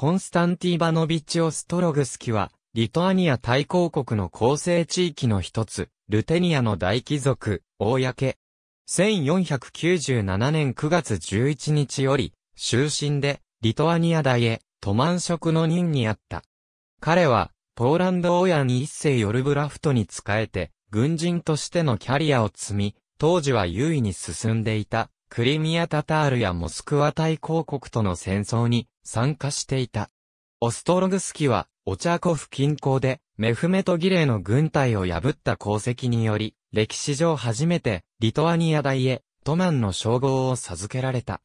コンスタンティーバノビッチオストログスキは、リトアニア大公国の構成地域の一つ、ルテニアの大貴族、公。1497年9月11日より、終身で、リトアニア大へ、都満職の任にあった。彼は、ポーランド親に一世ヨルブラフトに仕えて、軍人としてのキャリアを積み、当時は優位に進んでいた、クリミア・タタールやモスクワ大公国との戦争に参加していた。オストログスキは、オチャーコフ近郊で、メフメトギレイの軍隊を破った功績により、歴史上初めて、リトアニア大へ、トマンの称号を授けられた。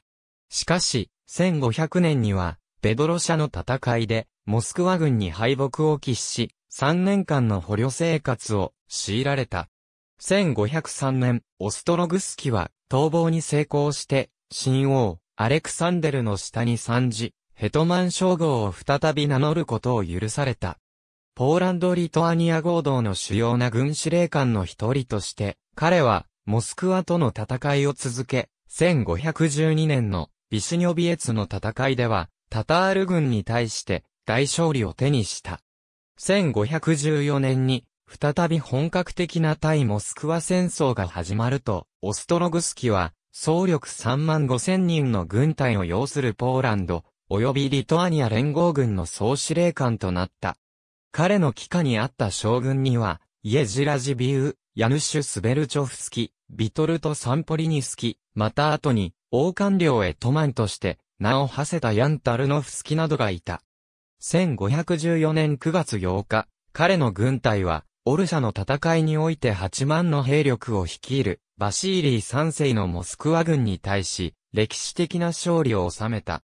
しかし、1500年には、ベドロ社の戦いで、モスクワ軍に敗北を喫し、3年間の捕虜生活を強いられた。1503年、オストログスキは逃亡に成功して、新王、アレクサンデルの下に参じ、ヘトマン称号を再び名乗ることを許された。ポーランド・リトアニア合同の主要な軍司令官の一人として、彼は、モスクワとの戦いを続け、1512年のビシュニョビエツの戦いでは、タタール軍に対して大勝利を手にした。1514年に再び本格的な対モスクワ戦争が始まると、オストログスキは、総力3万5千人の軍隊を要するポーランド、及びリトアニア連合軍の総司令官となった。彼の帰下にあった将軍には、イエジラジビウ、ヤヌシュ・スベルチョフスキ、ビトルト・サンポリニスキ、また後に、王官領へトマンとして、名を馳せたヤン・タルノフスキなどがいた。1514年9月8日、彼の軍隊は、オルシャの戦いにおいて8万の兵力を率いる、バシーリー3世のモスクワ軍に対し、歴史的な勝利を収めた。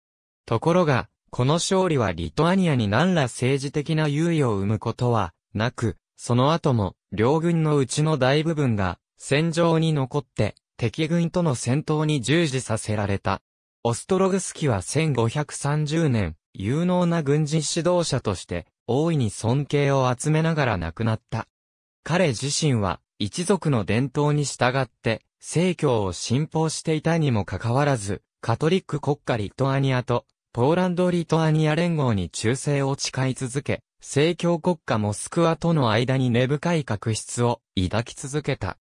ところが、この勝利はリトアニアに何ら政治的な優位を生むことは、なく、その後も、両軍のうちの大部分が、戦場に残って、敵軍との戦闘に従事させられた。オストログスキは1530年、有能な軍事指導者として、大いに尊敬を集めながら亡くなった。彼自身は一族の伝統に従って、政教を信奉していたにもかかわらず、カトリック国家リトアニアと、ポーランドリトアニア連合に忠誠を誓い続け、政教国家モスクワとの間に根深い確執を抱き続けた。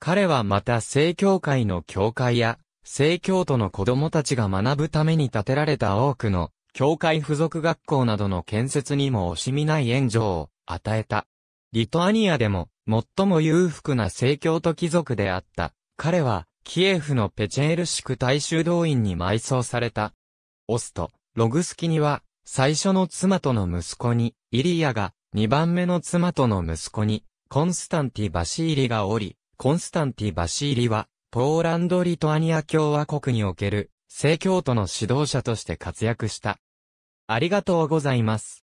彼はまた正教会の教会や、政教徒の子供たちが学ぶために建てられた多くの、教会付属学校などの建設にも惜しみない援助を与えた。リトアニアでも最も裕福な正教徒貴族であった。彼は、キエフのペチェールシク大修道院に埋葬された。オスト、ログスキには、最初の妻との息子に、イリアが、二番目の妻との息子に、コンスタンティ・バシーリがおり、コンスタンティ・バシーリは、ポーランド・リトアニア共和国における、聖教徒の指導者として活躍した。ありがとうございます。